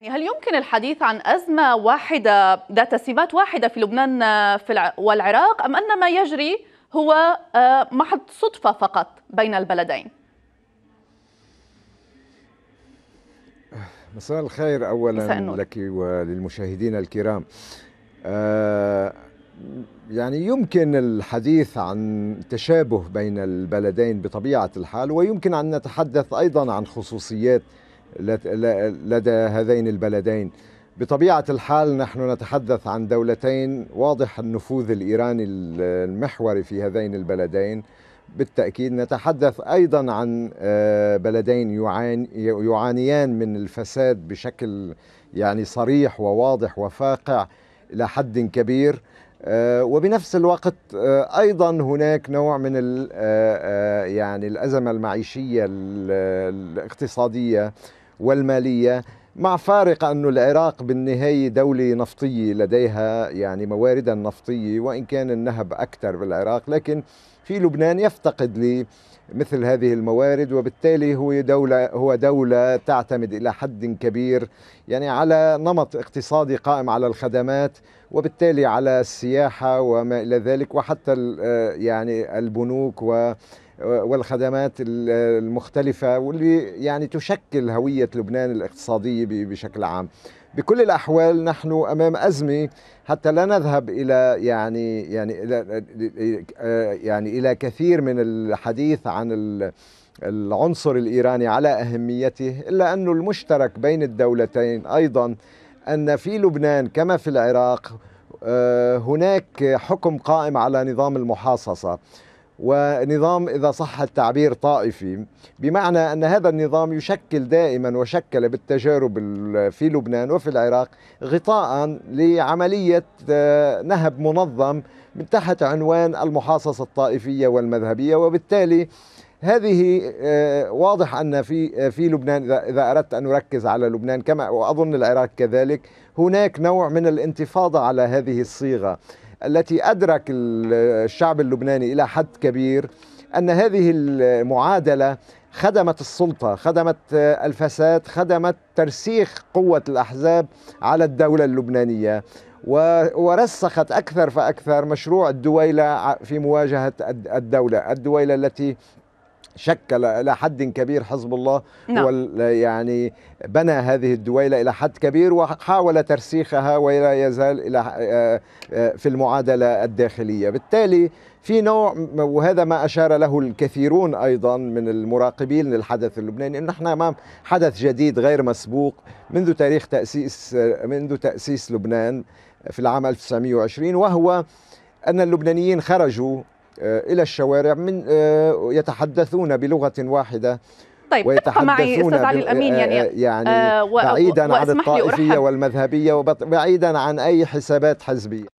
يعني هل يمكن الحديث عن أزمة واحدة ذات سمات واحدة في لبنان والعراق أم أن ما يجري هو آه، محض صدفة فقط بين البلدين؟ مساء الخير أولا لك وللمشاهدين الكرام آه، يعني يمكن الحديث عن تشابه بين البلدين بطبيعة الحال ويمكن أن نتحدث أيضا عن خصوصيات لدى هذين البلدين بطبيعة الحال نحن نتحدث عن دولتين واضح النفوذ الإيراني المحوري في هذين البلدين بالتأكيد نتحدث أيضا عن آه، بلدين يعانيان من الفساد بشكل يعني صريح وواضح وفاقع إلى حد كبير آه، وبنفس الوقت آه، ايضا هناك نوع من آه، يعني الازمه المعيشيه الاقتصاديه والماليه مع فارق أن العراق بالنهاية دولة نفطية لديها يعني مواردها النفطية وإن كان النهب أكثر بالعراق لكن في لبنان يفتقد لي مثل هذه الموارد وبالتالي هو دولة هو دولة تعتمد إلى حد كبير يعني على نمط اقتصادي قائم على الخدمات وبالتالي على السياحة وما إلى ذلك وحتى آه، يعني البنوك و آه، والخدمات آه، المختلفة واللي يعني تشكل هوية لبنان الاقتصادية بشكل عام بكل الأحوال نحن أمام أزمة حتى لا نذهب إلى يعني يعني إلى يعني إلى كثير من الحديث عن العنصر الإيراني على أهميته إلا أنه المشترك بين الدولتين أيضا أن في لبنان كما في العراق آه، هناك حكم قائم على نظام المحاصصة ونظام إذا صح التعبير طائفي بمعنى أن هذا النظام يشكل دائما وشكل بالتجارب في لبنان وفي العراق غطاء لعملية آه، نهب منظم من تحت عنوان المحاصصة الطائفية والمذهبية وبالتالي هذه آه، واضح ان في آه، في لبنان اذا اذا اردت ان نركز على لبنان كما واظن العراق كذلك هناك نوع من الانتفاضه على هذه الصيغه التي ادرك الشعب اللبناني الى حد كبير ان هذه المعادله خدمت السلطه، خدمت آه، الفساد، خدمت ترسيخ قوه الاحزاب على الدوله اللبنانيه ورسخت اكثر فاكثر مشروع الدويله في مواجهه الدوله، الدويله التي شكل إلى حد كبير حزب الله نعم. يعني بنى هذه الدويلة إلى حد كبير وحاول ترسيخها ولا يزال إلى آه، آه، في المعادلة الداخلية بالتالي في نوع وهذا ما أشار له الكثيرون أيضا من المراقبين للحدث اللبناني أن احنا أمام حدث جديد غير مسبوق منذ تاريخ تأسيس آه، منذ تأسيس لبنان في العام 1920 وهو أن اللبنانيين خرجوا آه، الى الشوارع من آه، يتحدثون بلغه واحده طيب ويتحدثون معي استاذ علي الامين يعني يعني آه يعني بعيدا عن الطائفيه والمذهبيه وبعيدا عن اي حسابات حزبيه